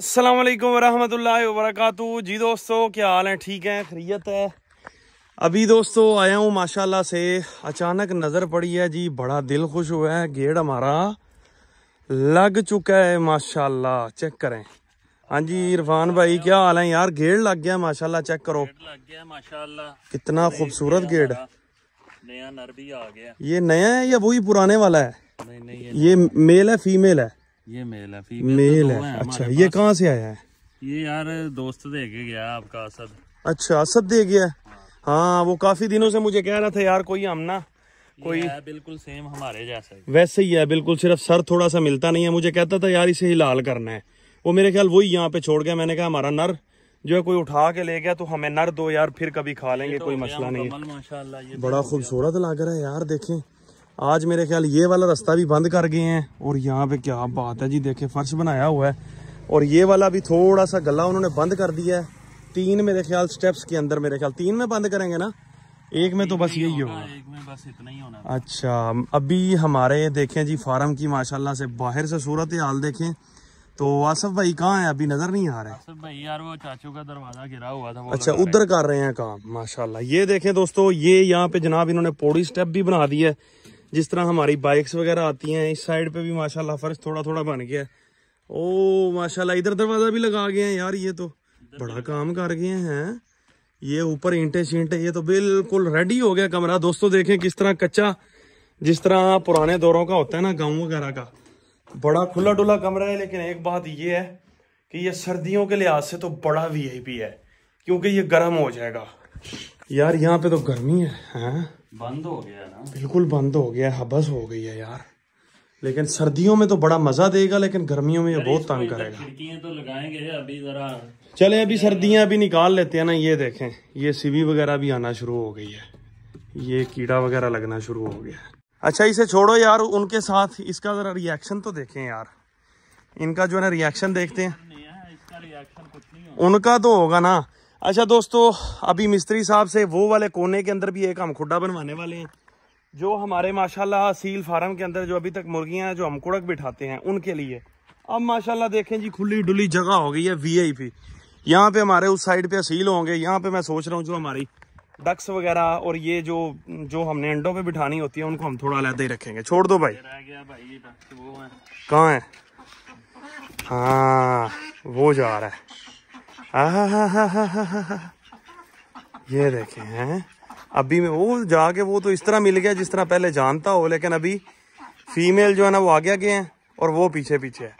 अस्सलाम वालेकुम वरकू जी दोस्तों क्या हाल है ठीक है खरीत है अभी दोस्तों आया हूँ माशाल्लाह से अचानक नज़र पड़ी है जी बड़ा दिल खुश हुआ है गेट हमारा लग चुका है माशाल्लाह चेक करें हाँ जी इरफान भाई क्या हाल है यार गेट लग गया माशाल्लाह चेक करो लग गया माशाल्लाह कितना खूबसूरत गेट नया नर भी आ गया ये नया है या वही पुराने वाला है नहीं, नहीं, ये मेल है फीमेल है ये मेल है फीमेल तो मेल है अच्छा ये कहाँ से आया है ये यार दोस्त दे के गया आपका असद अच्छा असद दे गया हाँ वो काफी दिनों से मुझे कह रहा था यार कोई हम ना कोई बिल्कुल सेम हमारे जैसा वैसे ही है बिल्कुल सिर्फ सर थोड़ा सा मिलता नहीं है मुझे कहता था यार इसे हिलाल करना है वो मेरे ख्याल वही यहाँ पे छोड़ गया मैंने कहा हमारा नर जो है कोई उठा के ले गया तो हमें नर दो यार फिर कभी खा लेंगे तो कोई मसला नहीं है बड़ा खूबसूरत लग रहा है यार देखें आज मेरे ख्याल ये वाला रास्ता भी बंद कर गए हैं और यहाँ पे क्या बात है जी देखे फर्श बनाया हुआ है और ये वाला भी थोड़ा सा गला उन्होंने बंद कर दिया है तीन मेरे ख्याल स्टेप्स के अंदर मेरे ख्याल तीन में बंद करेंगे ना एक में तो बस यही होगा एक में बस इतना ही होना अच्छा अभी हमारे देखें जी फार्म की माशाल्लाह से बाहर से सूरत हाल देखें तो आसफ भाई कहाँ है अभी नजर नहीं आ रहे आसफ भाई यार वो चाचू का दरवाजा गिरा हुआ था अच्छा उधर कर रहे हैं काम माशाल्लाह ये देखें दोस्तों ये यहाँ पे जनाब इन्होंने पौड़ी स्टेप भी बना दी है जिस तरह हमारी बाइक्स वगैरह आती हैं इस साइड पे भी माशाल्लाह फर्श थोड़ा थोड़ा बन गया है ओ माशाल्लाह इधर दरवाज़ा भी लगा गए हैं यार ये तो बड़ा काम कर गए हैं ये ऊपर ईंटे शींटे ये तो बिल्कुल रेडी हो गया कमरा दोस्तों देखें किस तरह कच्चा जिस तरह पुराने दौरों का होता है ना गाँव वगैरह का बड़ा खुला डुला कमरा है लेकिन एक बात ये है कि ये सर्दियों के लिहाज से तो बड़ा पी है क्योंकि ये गर्म हो जाएगा यार यहाँ पे तो गर्मी है, है? बंद हो गया ना बिल्कुल बंद हो गया हबस हो गई है यार लेकिन सर्दियों में तो बड़ा मजा देगा लेकिन गर्मियों में ये बहुत तंग करेगा तो लगाएंगे अभी जरा चले अभी सर्दियां अभी निकाल लेते हैं ना ये देखें ये सीवी वगैरह भी आना शुरू हो गई है ये कीड़ा वगैरह लगना शुरू हो गया है अच्छा इसे छोड़ो यार उनके साथ इसका जरा रिएक्शन तो देखें यार इनका जो है ना रिएक्शन देखते हैं उनका तो होगा ना अच्छा दोस्तों अभी मिस्त्री साहब से वो वाले कोने के अंदर भी एक हम खुडा बनवाने वाले हैं जो हमारे माशाल्लाह सील फार्म के अंदर जो अभी तक मुर्गियां हैं जो हम कुड़क बिठाते हैं उनके लिए अब माशाल्लाह देखें जी खुली डुली जगह हो गई है वीआईपी यहाँ पे हमारे उस साइड पे सील होंगे यहाँ पे मैं सोच रहा हूँ जो हमारी डक्स वगैरह और ये जो जो हमने अंडों पे बिठानी होती है उनको हम थोड़ा अलहदा ही रखेंगे छोड़ दो भाई कहाँ है हाँ वो जा रहा है ये देखे हैं अभी वो जाके वो तो इस तरह मिल गया जिस तरह पहले जानता हो लेकिन अभी फीमेल जो है ना वो आगे आगे हैं और वो पीछे पीछे है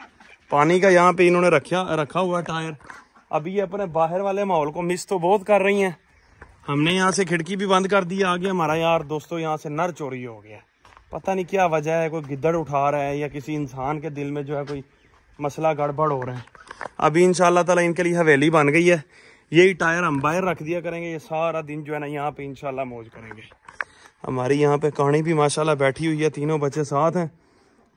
पानी का यहाँ पे इन्होंने रखा रखा हुआ टायर अभी ये अपने बाहर वाले माहौल को मिस तो बहुत कर रही हैं हमने यहाँ से खिड़की भी बंद कर दी है आगे हमारा यार दोस्तों यहाँ से नर चोरी हो गया पता नहीं क्या वजह है कोई गिद्दड़ उठा रहा है या किसी इंसान के दिल में जो है कोई मसला गड़बड़ हो रहे हैं अभी इन ताला इनके लिए हवेली बन गई है यही टायर हम बाहर रख दिया करेंगे ये सारा दिन जो है ना यहाँ पे इनशाला मौज करेंगे हमारी यहाँ पे कहानी भी माशाल्लाह बैठी हुई है तीनों बच्चे साथ हैं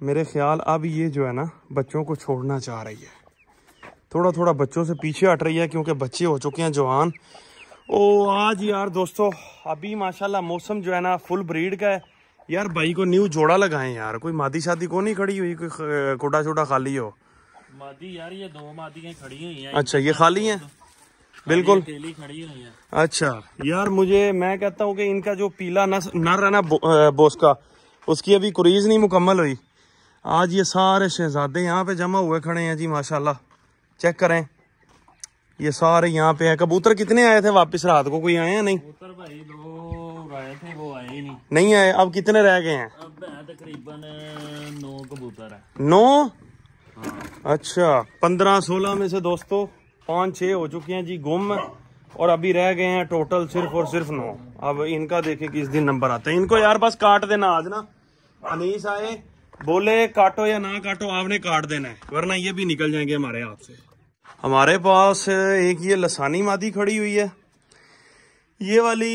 मेरे ख्याल अब ये जो है ना बच्चों को छोड़ना चाह रही है थोड़ा थोड़ा बच्चों से पीछे हट रही है क्योंकि बच्चे हो चुके हैं जवान ओ आज यार दोस्तों अभी माशाला मौसम जो है ना फुल ब्रीड का है यार भाई को न्यू जोड़ा लगाएं यार कोई मादी शादी को नहीं खड़ी हुई कोई कोटा छोटा खाली हो अच्छा ये खाली है बिल्कुल अच्छा यार मुझे मैं कहता हूँ कि इनका जो पीला नर है ना बोस का उसकी अभी कुरीज नहीं मुकम्मल हुई आज ये सारे शहजादे यहाँ पे जमा हुए खड़े हैं जी माशाल्लाह चेक करें ये सारे यहाँ पे हैं कबूतर कितने आए थे वापस रात को कोई आए हैं नहीं कबूतर भाई दो आए थे वो आए नहीं नहीं आए अब कितने रह गए हैं अब तकरीबन नौ कबूतर है नौ अच्छा पंद्रह सोलह में से दोस्तों पांच छह हो चुके हैं जी गुम और अभी रह गए हैं टोटल सिर्फ और सिर्फ नौ अब इनका देखें किस दिन नंबर आता है इनको यार बस काट देना आज ना अनीस आए बोले काटो या ना काटो आपने काट देना है वरना ये भी निकल जाएंगे हमारे हाथ से हमारे पास एक ये लसानी मादी खड़ी हुई है ये वाली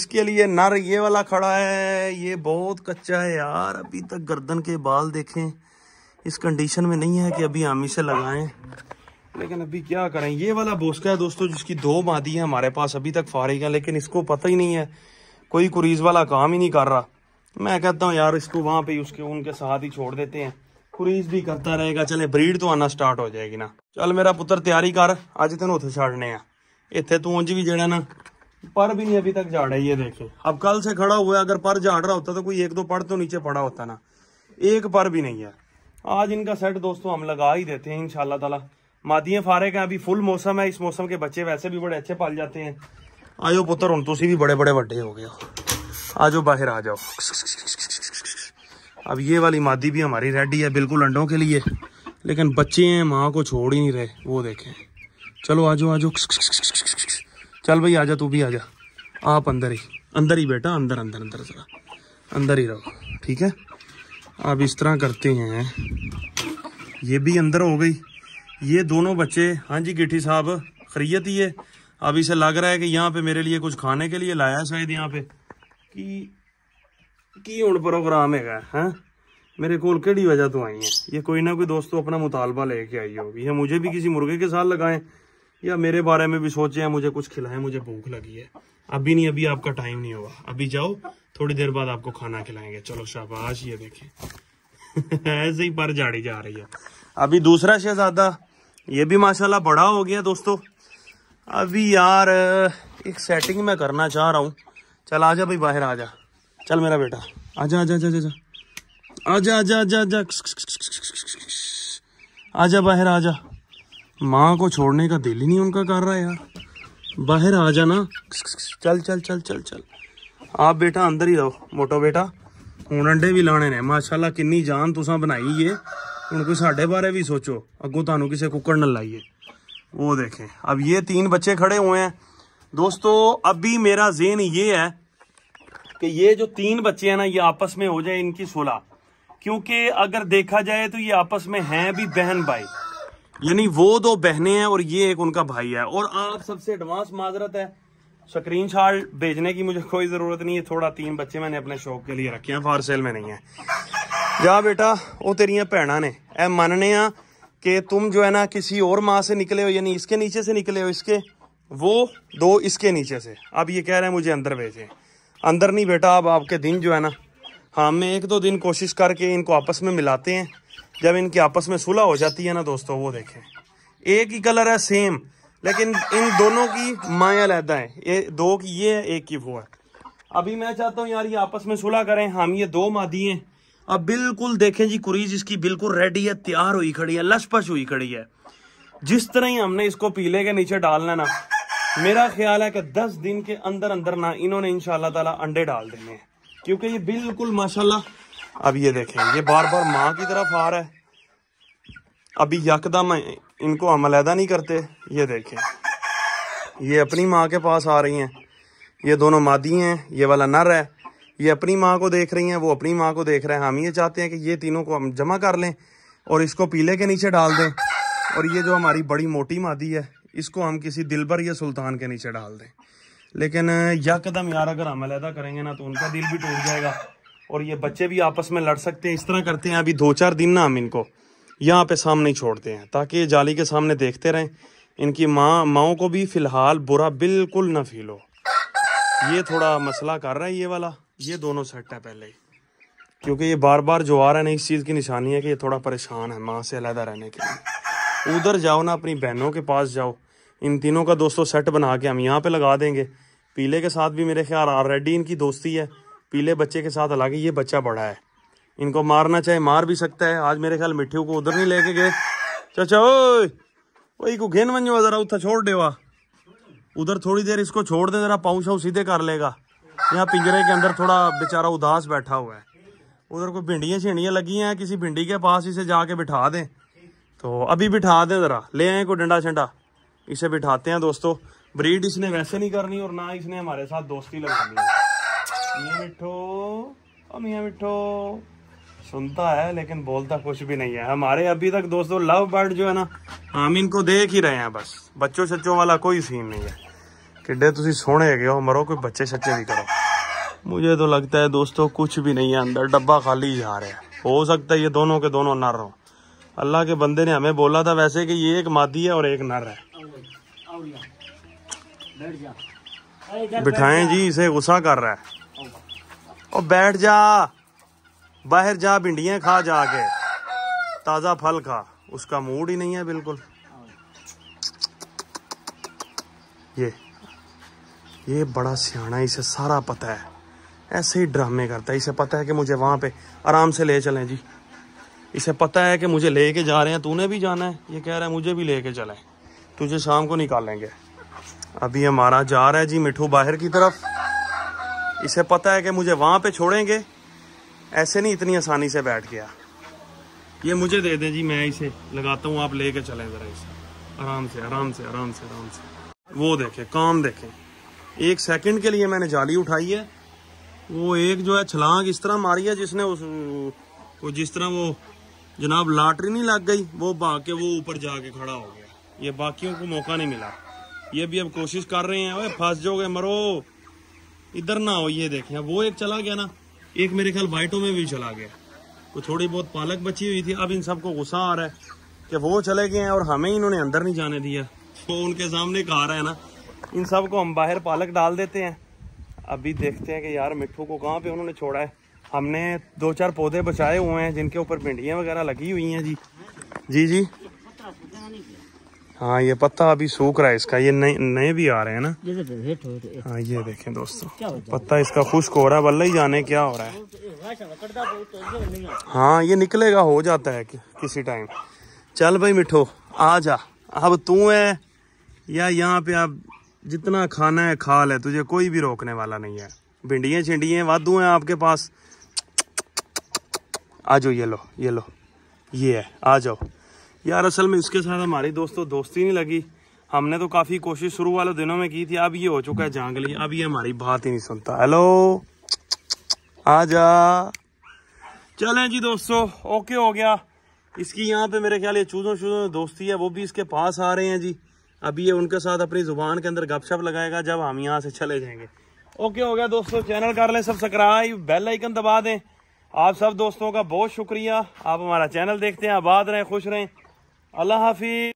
इसके लिए नर ये वाला खड़ा है ये बहुत कच्चा है यार अभी तक गर्दन के बाल देखें इस कंडीशन में नहीं है कि अभी हम इसे लगाएं लेकिन अभी क्या करें ये वाला बोस्का है दोस्तों जिसकी दो मादी है हमारे पास अभी तक फारिग है लेकिन इसको पता ही नहीं है कोई कुरीज वाला काम ही नहीं कर रहा मैं कहता हूँ यार इसको वहां पे उसके उनके साथ ही छोड़ देते हैं कुरीज भी करता रहेगा चले ब्रीड तो आना स्टार्ट हो जाएगी ना चल मेरा पुत्र तैयारी कर अज तेन उथे छड़ने इतने तू उज भी जड़ा ना पर भी नहीं अभी तक है ये देखे अब कल से खड़ा हुआ अगर पर झाड़ रहा होता तो कोई एक दो पर तो नीचे पड़ा होता ना एक पर भी नहीं है आज इनका सेट दोस्तों हम लगा ही देते हैं इनशाला तला मादियाँ फारे का अभी फुल मौसम है इस मौसम के बच्चे वैसे भी बड़े अच्छे पाल जाते हैं आयो पुत्र हूँ तुम भी बड़े बड़े व्डे हो गए हो आज बाहर आ जाओ अब ये वाली मादी भी हमारी रेडी है बिल्कुल अंडों के लिए लेकिन बच्चे हैं माँ को छोड़ ही नहीं रहे वो देखें चलो आ जाओ चल भाई आ तू भी आ आप अंदर ही अंदर ही बेटा अंदर अंदर अंदर जरा अंदर ही रहो ठीक है अब इस तरह करते हैं ये भी अंदर हो गई ये दोनों बच्चे हाँ जी गिठी साहब खरीयत ही है अब इसे लग रहा है कि यहाँ पे मेरे लिए कुछ खाने के लिए लाया शायद यहाँ पे कि की हूँ प्रोग्राम है हैं हाँ? मेरे को वजह तो आई है ये कोई ना कोई दोस्तों अपना मुतालबा लेके आई होगी या मुझे भी किसी मुर्गे के साथ लगाएं या मेरे बारे में भी सोचे हैं मुझे कुछ खिलाएं मुझे भूख लगी है अभी नहीं अभी आपका टाइम नहीं होगा अभी जाओ थोड़ी देर बाद आपको खाना खिलाएंगे चलो शाबाश ये देखिए ऐसे ही पर जाड़ी जा रही है अभी दूसरा शहजादा ये भी माशाल्लाह बड़ा हो गया दोस्तों अभी यार एक सेटिंग मैं करना चाह रहा हूँ चल आजा भाई बाहर आजा चल मेरा बेटा आजा आजा आजा आजा आजा आजा आजा आजा आजा बाहर आजा माँ को छोड़ने का दिल ही नहीं उनका कर रहा है यार बाहर आ चल चल चल चल चल चल आप बेटा अंदर ही रहो मोटो बेटा हूँ अंडे भी लाने ने माशाला कि जान तुसा बनाई है हूँ कोई साढ़े बारे भी सोचो अगों थानू किसी कुकड़ न लाइए वो देखें अब ये तीन बच्चे खड़े हुए हैं दोस्तों अभी मेरा जेन ये है कि ये जो तीन बच्चे हैं ना ये आपस में हो जाए इनकी सोलह क्योंकि अगर देखा जाए तो ये आपस में हैं भी बहन भाई यानी वो दो बहनें हैं और ये एक उनका भाई है और आप सबसे एडवांस माजरत है शॉट भेजने की मुझे कोई ज़रूरत नहीं है थोड़ा तीन बच्चे मैंने अपने शौक के लिए रखे हैं फार सेल में नहीं है जा बेटा वो तेरिया भैन ने ए मानने कि तुम जो है ना किसी और माँ से निकले हो यानी इसके नीचे से निकले हो इसके वो दो इसके नीचे से अब ये कह रहे हैं मुझे अंदर भेजें अंदर नहीं बेटा अब आपके दिन जो है ना हाँ मैं एक दो दिन कोशिश करके इनको आपस में मिलाते हैं जब इनकी आपस में सुलह हो जाती है ना दोस्तों वो देखें एक ही कलर है सेम लेकिन इन दोनों की माया लहदा है ये दो की ये है एक की वो है अभी मैं चाहता हूँ यार ये आपस में सुलह करें हम ये दो मादी हैं अब बिल्कुल देखें जी कुरीज इसकी बिल्कुल रेडी है तैयार हुई खड़ी है लशपश हुई खड़ी है जिस तरह ही हमने इसको पीले के नीचे डालना ना मेरा ख्याल है कि दस दिन के अंदर अंदर ना इन्होंने इन ताला अंडे डाल देने हैं क्योंकि ये बिल्कुल माशाल्लाह अब ये देखें ये बार बार माँ की तरफ आ रहा है अभी यकदम इनको हम अलहदा नहीं करते ये देखें ये अपनी माँ के पास आ रही हैं ये दोनों मादी हैं ये वाला नर है ये अपनी माँ को देख रही हैं वो अपनी माँ को देख रहे हैं हम ये चाहते हैं कि ये तीनों को हम जमा कर लें और इसको पीले के नीचे डाल दें और ये जो हमारी बड़ी मोटी मादी है इसको हम किसी दिलबर या सुल्तान के नीचे डाल दें लेकिन यकदम यार अगर हम अलहदा करेंगे ना तो उनका दिल भी टूट जाएगा और ये बच्चे भी आपस में लड़ सकते हैं इस तरह करते हैं अभी दो चार दिन ना हम इनको यहाँ पे सामने छोड़ते हैं ताकि ये जाली के सामने देखते रहें इनकी माँ माओ को भी फ़िलहाल बुरा बिल्कुल ना फील हो ये थोड़ा मसला कर रहा है ये वाला ये दोनों सेट है पहले ही क्योंकि ये बार बार जो आ रहा है ना इस चीज़ की निशानी है कि ये थोड़ा परेशान है माँ से अलहदा रहने के लिए उधर जाओ ना अपनी बहनों के पास जाओ इन तीनों का दोस्तों सेट बना के हम यहाँ पे लगा देंगे पीले के साथ भी मेरे ख्याल ऑलरेडी इनकी दोस्ती है पीले बच्चे के साथ अलग ये बच्चा बड़ा है इनको मारना चाहे मार भी सकता है आज मेरे ख्याल मिठ्ठू को उधर नहीं लेके गए चाचा ओ वही को घेन मन जरा उथा छोड़ दे उधर थोड़ी देर इसको छोड़ दे जरा पाऊ शाऊ सीधे कर लेगा यहाँ पिंजरे के अंदर थोड़ा बेचारा उदास बैठा हुआ है उधर कोई भिंडियाँ छिंडियाँ लगी हैं किसी भिंडी के पास इसे जाके बिठा दें तो अभी बिठा दें ज़रा ले आए कोई डंडा छंडा इसे बिठाते हैं दोस्तों ब्रीड इसने वैसे नहीं करनी और ना इसने हमारे साथ दोस्ती लगानी है मिठो और मिठो सुनता है लेकिन बोलता कुछ भी नहीं है हमारे अभी तक दोस्तों लव बर्ड जो है ना हम इनको देख ही रहे हैं बस बच्चों शच्चों वाला कोई सीन नहीं है किडे तुम सोने गए हो मरो कोई बच्चे शच्चे भी करो मुझे तो लगता है दोस्तों कुछ भी नहीं है अंदर डब्बा खाली जा रहा है हो सकता है ये दोनों के दोनों नर हो अल्लाह के बंदे ने हमें बोला था वैसे कि ये एक मादी है और एक नर है बिठाएं जी इसे गुस्सा कर रहा है और बैठ जा बाहर जा भिंडिया खा जाके ताज़ा फल खा उसका मूड ही नहीं है बिल्कुल ये ये बड़ा सियाना इसे सारा पता है ऐसे ही ड्रामे करता है इसे पता है कि मुझे वहां पे आराम से ले चलें जी इसे पता है कि मुझे लेके जा रहे हैं तूने भी जाना है ये कह रहा है मुझे भी लेके चले तुझे शाम को निकालेंगे अभी हमारा जा रहा है जी मिठू बाहर की तरफ इसे पता है कि मुझे वहां पे छोड़ेंगे ऐसे नहीं इतनी आसानी से बैठ गया ये मुझे दे दें जी मैं इसे लगाता हूँ आप लेके चले ज़रा इसे आराम से आराम से आराम से आराम से वो देखें काम देखें एक सेकंड के लिए मैंने जाली उठाई है वो एक जो है छलांग इस तरह मारी है जिसने उस वो जिस तरह वो जनाब लाटरी नहीं लग गई वो भाग के वो ऊपर जाके खड़ा हो गया ये बाकियों को मौका नहीं मिला ये भी अब कोशिश कर रहे हैं फंस जाओगे मरो इधर ना हो ये देखें वो एक चला गया ना एक मेरे ख्याल वाइटों में भी चला गया तो थोड़ी बहुत पालक बची हुई थी अब इन सबको गुस्सा आ रहा है कि वो चले गए हैं और हमें इन्होंने अंदर नहीं जाने दिया तो उनके सामने कहा रहा है ना इन सब को हम बाहर पालक डाल देते हैं अभी देखते हैं कि यार मिट्ठू को कहाँ पे उन्होंने छोड़ा है हमने दो चार पौधे बचाए हुए हैं जिनके ऊपर भिंडियाँ वगैरह लगी हुई हैं जी जी जी हाँ ये पत्ता अभी सूख रहा है इसका ये नए नए भी आ रहे हैं ना हाँ ये देखें दोस्तों पत्ता इसका खुश्क हो रहा है बल्ले ही जाने क्या हो रहा है हाँ ये निकलेगा हो जाता है कि, किसी टाइम चल भाई मिठो आ जा अब तू है या यहाँ पे आप जितना खाना है खा ले तुझे कोई भी रोकने वाला नहीं है भिंडियाँ छिंडियाँ वादू हैं आपके पास आ जाओ ये लो ये लो ये है आ जाओ यार असल में इसके साथ हमारी दोस्तों दोस्ती नहीं लगी हमने तो काफ़ी कोशिश शुरू वाले दिनों में की थी अब ये हो चुका है जांगली अब ये हमारी बात ही नहीं सुनता हेलो आ जा चलें जी दोस्तों ओके हो गया इसकी यहाँ पे मेरे ख्याल ये चूज़ों चूज़ों दोस्ती है वो भी इसके पास आ रहे हैं जी अभी ये उनके साथ अपनी ज़ुबान के अंदर गपशप लगाएगा जब हम यहाँ से चले जाएंगे ओके हो गया दोस्तों चैनल कर लें सब्सक्राइब बेल आइकन दबा दें आप सब दोस्तों का बहुत शुक्रिया आप हमारा चैनल देखते हैं आबाद रहें खुश रहें الله حافظ